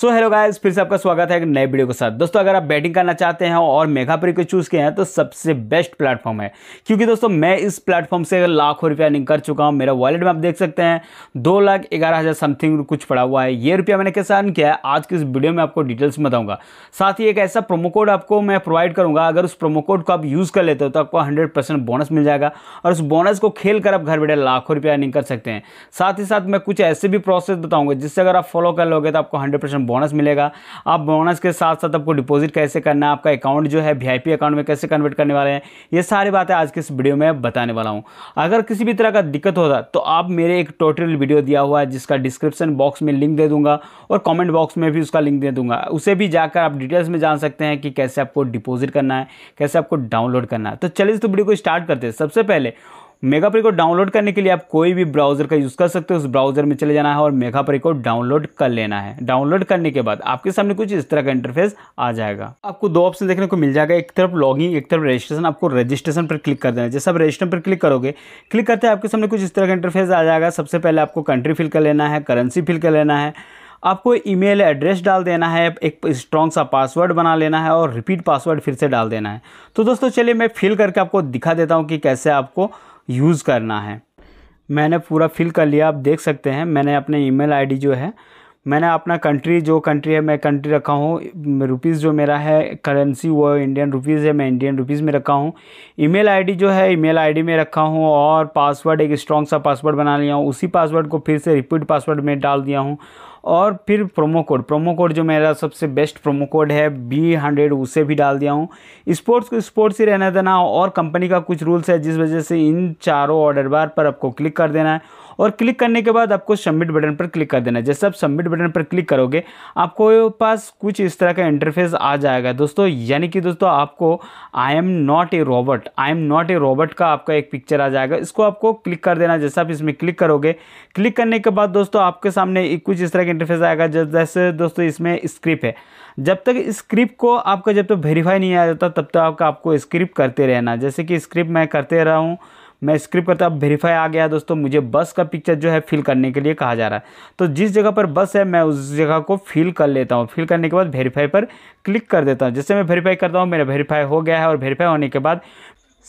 so hello guys फिर से आपका स्वागत है एक नए वीडियो के साथ दोस्तों अगर आप बैटिंग करना चाहते हैं और मेगा प्री को चूज़ किए हैं तो सबसे बेस्ट प्लेटफॉर्म है क्योंकि दोस्तों मैं इस प्लेटफॉर्म से लाखों रुपया अर्निंग कर चुका हूं मेरा वॉलेट में आप देख सकते हैं दो लाख ग्यारह हज़ार समथिंग कुछ पड़ा हुआ है ये रुपया मैंने कैसे अर्न किया है आज की इस वीडियो में आपको डिटेल्स बताऊँगा साथ ही एक ऐसा प्रोमो कोड आपको मैं प्रोवाइड करूँगा अगर उस प्रोमो कोड को आप यूज़ कर लेते हो तो आपको हंड्रेड बोनस मिल जाएगा और उस बोनस को खेल कर आप घर बैठे लाखों रुपया अर्निंग कर सकते हैं साथ ही साथ मैं कुछ ऐसे भी प्रोसेस बताऊँगा जिससे अगर आप फॉलो कर लोगे तो आपको हंड्रेड में बोनस मिलेगा आप बोनस के साथ साथ आपको डिपॉजिट कैसे करना है आपका अकाउंट जो है वी अकाउंट में कैसे कन्वर्ट करने वाले हैं ये सारी बातें आज के इस वीडियो में बताने वाला हूँ अगर किसी भी तरह का दिक्कत होता तो आप मेरे एक टोटल वीडियो दिया हुआ है जिसका डिस्क्रिप्शन बॉक्स में लिंक दे दूंगा और कॉमेंट बॉक्स में भी उसका लिंक दे दूंगा उसे भी जाकर आप डिटेल्स में जान सकते हैं कि कैसे आपको डिपॉजिट करना है कैसे आपको डाउनलोड करना है तो चलिए इस तो वीडियो को स्टार्ट करते हैं सबसे पहले मेगाप्री को डाउनलोड करने के लिए आप कोई भी ब्राउजर का यूज़ कर सकते हो उस ब्राउजर में चले जाना है और मेगाप्री को डाउनलोड कर लेना है डाउनलोड करने के बाद आपके सामने कुछ इस तरह का इंटरफेस आ जाएगा आपको दो ऑप्शन देखने को मिल जाएगा एक तरफ लॉगिंग एक तरफ रजिस्ट्रेशन आपको रजिस्ट्रेशन पर क्लिक कर देना है जैसे आप रजिस्ट्रेशन पर क्लिक करोगे क्लिक करते हैं आपके सामने कुछ इस तरह का इंटरफेस आ जाएगा सबसे पहले आपको कंट्री फिल कर लेना है करेंसी फिल कर लेना है आपको ईमेल एड्रेस डाल देना है एक स्ट्रॉन्ग सा पासवर्ड बना लेना है और रिपीट पासवर्ड फिर से डाल देना है तो दोस्तों चलिए मैं फिल करके आपको दिखा देता हूँ कि कैसे आपको यूज़ करना है मैंने पूरा फिल कर लिया आप देख सकते हैं मैंने अपने ईमेल आईडी जो है मैंने अपना कंट्री जो कंट्री है मैं कंट्री रखा हूँ रुपीज़ जो मेरा है करेंसी वो इंडियन रुपीज़ है मैं इंडियन रुपीज़ में रखा हूँ ईमेल आईडी जो है ईमेल आईडी में रखा हूँ और पासवर्ड एक स्ट्रॉन्ग सा पासवर्ड बना लिया हूँ उसी पासवर्ड को फिर से रिपीट पासवर्ड में डाल दिया हूँ और फिर प्रोमो कोड प्रोमो कोड जो मेरा सबसे बेस्ट प्रोमो कोड है बी हंड्रेड उसे भी डाल दिया हूँ स्पोर्ट्स को स्पोर्ट्स ही रहने देना और कंपनी का कुछ रूल्स है जिस वजह से इन चारों ऑर्डर बार पर आपको क्लिक कर देना है और क्लिक करने के बाद आपको सबमिट बटन पर क्लिक कर देना है जैसे आप सबमिट बटन पर क्लिक करोगे आपको पास कुछ इस तरह का इंटरफेस आ जाएगा दोस्तों यानी कि दोस्तों आपको I am not a robot I am not a robot का आपका एक पिक्चर आ जाएगा इसको आपको क्लिक कर देना जैसे आप इसमें क्लिक करोगे क्लिक करने के बाद दोस्तों आपके सामने कुछ इस तरह का इंटरफेस आएगा जैसे दोस्तों इसमें स्क्रिप्ट है जब तक स्क्रिप्ट को आपका जब तक तो वेरीफाई नहीं आ जाता तब तक तो आपका आपको स्क्रिप्ट करते रहना जैसे कि स्क्रिप्ट मैं करते रहा हूँ मैं स्क्रिप करता हूँ वेरीफाई आ गया दोस्तों मुझे बस का पिक्चर जो है फिल करने के लिए कहा जा रहा है तो जिस जगह पर बस है मैं उस जगह को फिल कर लेता हूँ फिल करने के बाद वेरीफाई पर क्लिक कर देता हूँ जैसे मैं वेरीफाई करता हूँ मेरा वेरीफाई हो गया है और वेरीफाई होने के बाद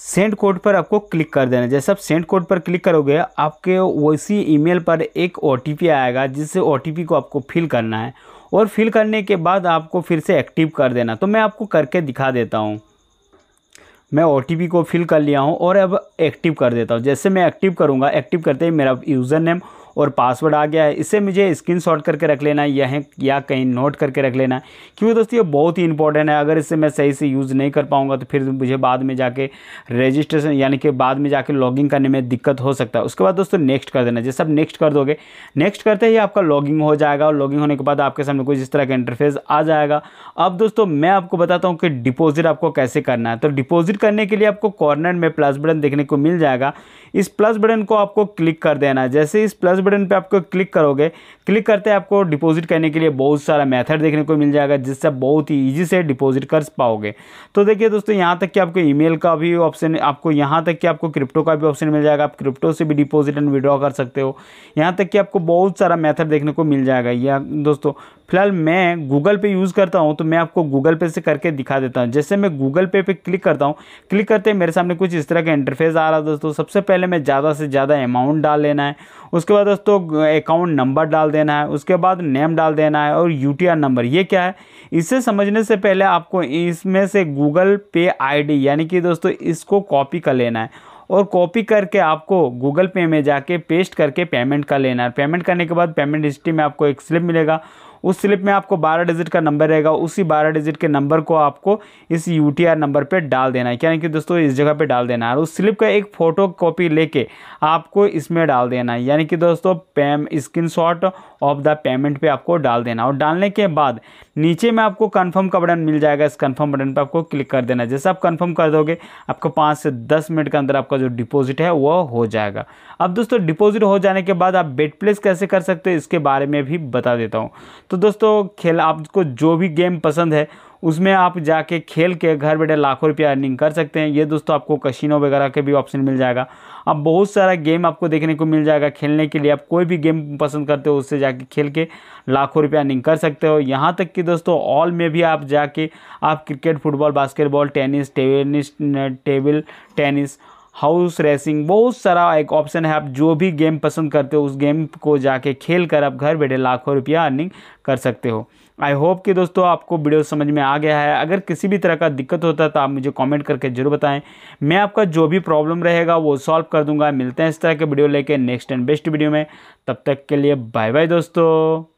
सेंड कोड पर आपको क्लिक कर देना जैसे आप सेंड कोड पर क्लिक करोगे आपके उसी ईमेल पर एक ओ आएगा जिससे ओ को आपको फिल करना है और फिल करने के बाद आपको फिर से एक्टिव कर देना तो मैं आपको करके दिखा देता हूँ मैं ओ को फिल कर लिया हूँ और अब एक्टिव कर देता हूँ जैसे मैं एक्टिव करूँगा एक्टिव करते ही मेरा यूज़र नेम और पासवर्ड आ गया है इसे मुझे स्क्रीन करके रख लेना है यह या कहीं नोट करके रख लेना है क्योंकि दोस्तों ये बहुत ही इंपॉर्टेंट है अगर इसे मैं सही से यूज़ नहीं कर पाऊँगा तो फिर मुझे बाद में जाके रजिस्ट्रेशन यानी कि बाद में जाके लॉगिंग करने में दिक्कत हो सकता है उसके बाद दोस्तों नेक्स्ट कर देना जैसे आप नेक्स्ट कर दोगे नेक्स्ट करते ही आपका लॉगिंग हो जाएगा और लॉगिंग होने के बाद आपके सामने कुछ इस तरह का इंटरफेस आ जाएगा अब दोस्तों मैं आपको बताता हूँ कि डिपॉजिट आपको कैसे करना है तो डिपॉजिट करने के लिए आपको कॉर्नर में प्लस बटन देखने को मिल जाएगा इस प्लस बटन को आपको क्लिक कर देना है जैसे इस प्लस बटन पे आपको क्लिक करोगे क्लिक करते हैं आपको डिपॉजिट करने के लिए बहुत सारा मेथड देखने को मिल जाएगा जिससे आप बहुत ही ईजी से डिपॉजिट कर पाओगे तो देखिए दोस्तों यहाँ तक कि आपको ईमेल का भी ऑप्शन आपको यहाँ तक कि आपको क्रिप्टो का भी ऑप्शन मिल जाएगा आप क्रिप्टो से भी डिपॉजिट एंड विड्रॉ कर सकते हो यहाँ तक कि आपको बहुत सारा मैथड देखने को मिल जाएगा या दोस्तों फिलहाल मैं गूगल पे यूज़ करता हूँ तो मैं आपको गूगल पे से करके दिखा देता हूँ जैसे मैं गूगल पे पे क्लिक करता हूँ क्लिक करते मेरे सामने कुछ इस तरह का इंटरफेस आ रहा है दोस्तों सबसे पहले मैं ज़्यादा से ज़्यादा अमाउंट डाल लेना है उसके बाद दोस्तों अकाउंट नंबर डाल देना है उसके बाद नेम डाल देना है और यू नंबर ये क्या है इसे समझने से पहले आपको इसमें से गूगल पे आई यानी कि दोस्तों इसको कॉपी कर लेना है और कॉपी करके आपको गूगल पे में जाके पेस्ट करके पेमेंट कर लेना है पेमेंट करने के बाद पेमेंट हिस्ट्री में आपको एक स्लिप मिलेगा उस स्लिप में आपको बारह डिजिट का नंबर रहेगा उसी बारह डिजिट के नंबर को आपको इस यू नंबर पर डाल देना है यानी कि दोस्तों इस जगह पर डाल देना है और उस स्लिप का एक फ़ोटो कॉपी लेके आपको इसमें डाल देना है यानी कि दोस्तों पेम स्क्रीन ऑफ द पेमेंट पर आपको डाल देना और डालने के बाद नीचे में आपको कन्फर्म का बटन मिल जाएगा इस कन्फर्म बटन पर आपको क्लिक कर देना जैसे आप कन्फर्म कर दोगे आपको पाँच से दस मिनट के अंदर आपका जो डिपॉजिट है वह हो जाएगा अब दोस्तों डिपॉजिट हो जाने के बाद आप बेट प्लेस कैसे कर सकते हो इसके बारे में भी बता देता हूँ तो तो दोस्तों खेल आपको जो भी गेम पसंद है उसमें आप जाके खेल के घर बैठे लाखों रुपया अर्निंग कर सकते हैं ये दोस्तों आपको कशीनो वगैरह के भी ऑप्शन मिल जाएगा अब बहुत सारा गेम आपको देखने को मिल जाएगा खेलने के लिए आप कोई भी गेम पसंद करते हो उससे जाके खेल के लाखों रुपया अर्निंग कर सकते हो यहाँ तक कि दोस्तों ऑल में भी आप जाके आप cricket football basketball tennis tennis table tennis horse racing बहुत सारा एक ऑप्शन है आप जो भी गेम पसंद करते हो उस गेम को जाके खेल कर आप घर बैठे लाखों रुपया अर्निंग कर सकते हो आई होप कि दोस्तों आपको वीडियो समझ में आ गया है अगर किसी भी तरह का दिक्कत होता है तो आप मुझे कमेंट करके जरूर बताएं मैं आपका जो भी प्रॉब्लम रहेगा वो सॉल्व कर दूंगा मिलते हैं इस तरह के वीडियो लेके नेक्स्ट एंड बेस्ट वीडियो में तब तक के लिए बाय बाय दोस्तों